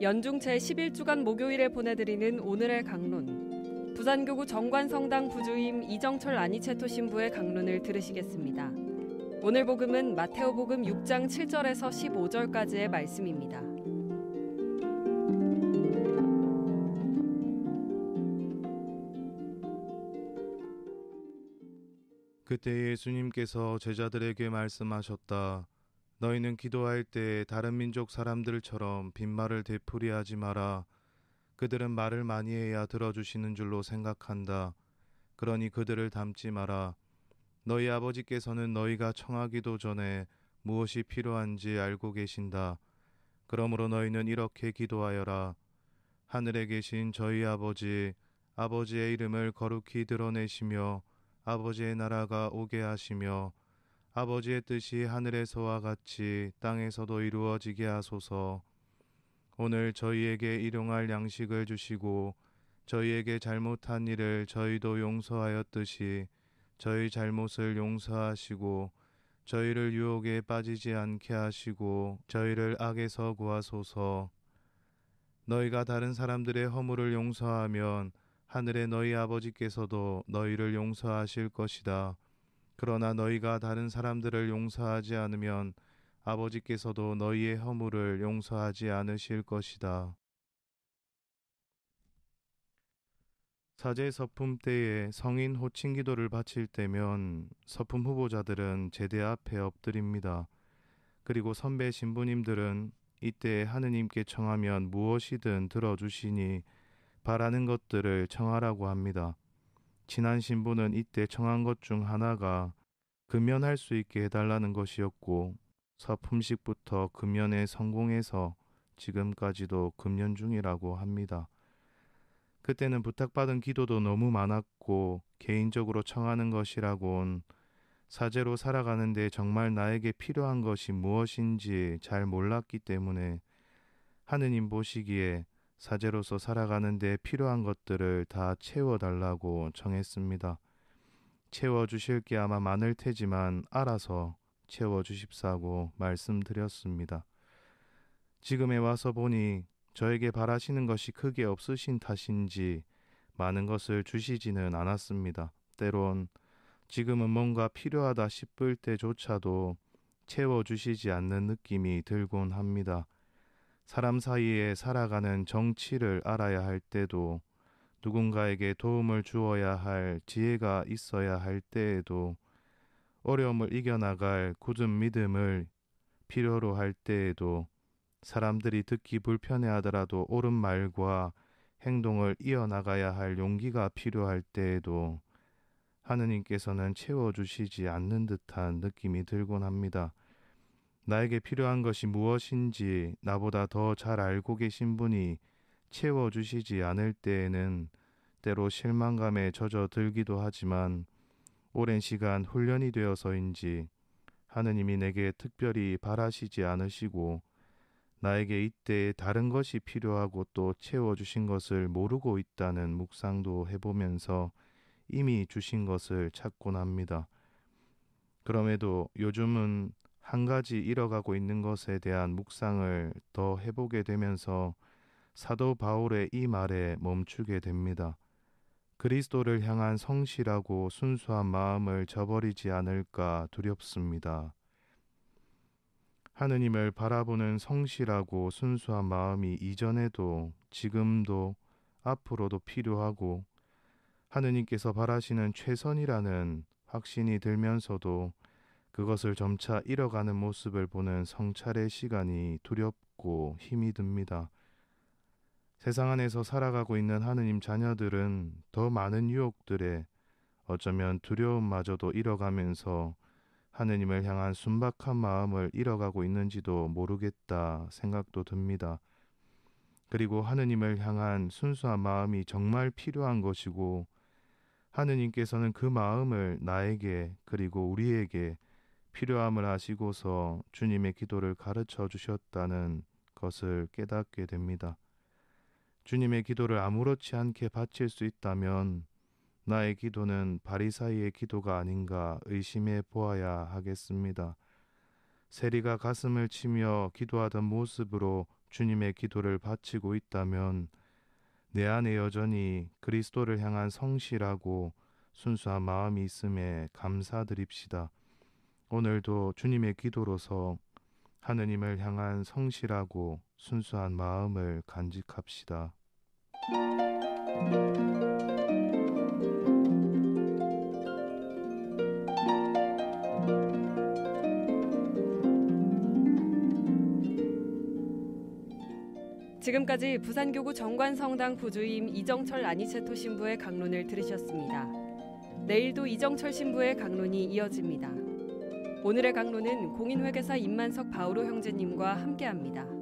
연중 제11주간 목요일에 보내드리는 오늘의 강론. 부산교구 정관성당 부주임 이정철 아니체토 신부의 강론을 들으시겠습니다. 오늘 복음은 마테오 복음 6장 7절에서 15절까지의 말씀입니다. 그때 예수님께서 제자들에게 말씀하셨다. 너희는 기도할 때 다른 민족 사람들처럼 빈말을 되풀이하지 마라. 그들은 말을 많이 해야 들어주시는 줄로 생각한다. 그러니 그들을 닮지 마라. 너희 아버지께서는 너희가 청하기도 전에 무엇이 필요한지 알고 계신다. 그러므로 너희는 이렇게 기도하여라. 하늘에 계신 저희 아버지, 아버지의 이름을 거룩히 드러내시며 아버지의 나라가 오게 하시며 아버지의 뜻이 하늘에서와 같이 땅에서도 이루어지게 하소서. 오늘 저희에게 일용할 양식을 주시고 저희에게 잘못한 일을 저희도 용서하였듯이 저희 잘못을 용서하시고 저희를 유혹에 빠지지 않게 하시고 저희를 악에서 구하소서. 너희가 다른 사람들의 허물을 용서하면 하늘의 너희 아버지께서도 너희를 용서하실 것이다. 그러나 너희가 다른 사람들을 용서하지 않으면 아버지께서도 너희의 허물을 용서하지 않으실 것이다. 사제 서품 때에 성인 호칭 기도를 바칠 때면 서품 후보자들은 제대 앞에 엎드립니다. 그리고 선배 신부님들은 이때 하느님께 청하면 무엇이든 들어주시니 바라는 것들을 청하라고 합니다. 친한 신부는 이때 청한 것 중 하나가 금연할 수 있게 해달라는 것이었고 서품식부터 금연에 성공해서 지금까지도 금연 중이라고 합니다. 그때는 부탁받은 기도도 너무 많았고 개인적으로 청하는 것이라곤 사제로 살아가는데 정말 나에게 필요한 것이 무엇인지 잘 몰랐기 때문에 하느님 보시기에 사제로서 살아가는 데 필요한 것들을 다 채워달라고 정했습니다. 채워주실 게 아마 많을 테지만 알아서 채워주십사고 말씀드렸습니다. 지금에 와서 보니 저에게 바라시는 것이 크게 없으신 탓인지 많은 것을 주시지는 않았습니다. 때론 지금은 뭔가 필요하다 싶을 때조차도 채워주시지 않는 느낌이 들곤 합니다. 사람 사이에 살아가는 정치를 알아야 할 때도 누군가에게 도움을 주어야 할 지혜가 있어야 할 때에도 어려움을 이겨나갈 굳은 믿음을 필요로 할 때에도 사람들이 듣기 불편해하더라도 옳은 말과 행동을 이어나가야 할 용기가 필요할 때에도 하느님께서는 채워주시지 않는 듯한 느낌이 들곤 합니다. 나에게 필요한 것이 무엇인지 나보다 더 잘 알고 계신 분이 채워주시지 않을 때에는 때로 실망감에 젖어 들기도 하지만 오랜 시간 훈련이 되어서인지 하느님이 내게 특별히 바라시지 않으시고 나에게 이때 다른 것이 필요하고 또 채워주신 것을 모르고 있다는 묵상도 해보면서 이미 주신 것을 찾곤 합니다. 그럼에도 요즘은 한 가지 잃어가고 있는 것에 대한 묵상을 더 해보게 되면서 사도 바울의 이 말에 멈추게 됩니다. 그리스도를 향한 성실하고 순수한 마음을 저버리지 않을까 두렵습니다. 하느님을 바라보는 성실하고 순수한 마음이 이전에도 지금도 앞으로도 필요하고 하느님께서 바라시는 최선이라는 확신이 들면서도 그것을 점차 잃어가는 모습을 보는 성찰의 시간이 두렵고 힘이 듭니다. 세상 안에서 살아가고 있는 하느님 자녀들은 더 많은 유혹들에 어쩌면 두려움마저도 잃어가면서 하느님을 향한 순박한 마음을 잃어가고 있는지도 모르겠다 생각도 듭니다. 그리고 하느님을 향한 순수한 마음이 정말 필요한 것이고 하느님께서는 그 마음을 나에게 그리고 우리에게 필요함을 아시고서 주님의 기도를 가르쳐 주셨다는 것을 깨닫게 됩니다. 주님의 기도를 아무렇지 않게 바칠 수 있다면 나의 기도는 바리사이의 기도가 아닌가 의심해 보아야 하겠습니다. 세리가 가슴을 치며 기도하던 모습으로 주님의 기도를 바치고 있다면 내 안에 여전히 그리스도를 향한 성실하고 순수한 마음이 있음에 감사드립시다. 오늘도 주님의 기도로서 하느님을 향한 성실하고 순수한 마음을 간직합시다. 지금까지 부산교구 정관성당 부주임 이정철 아니체토 신부의 강론을 들으셨습니다. 내일도 이정철 신부의 강론이 이어집니다. 오늘의 강론은 공인회계사 임만석 바오로 형제님과 함께합니다.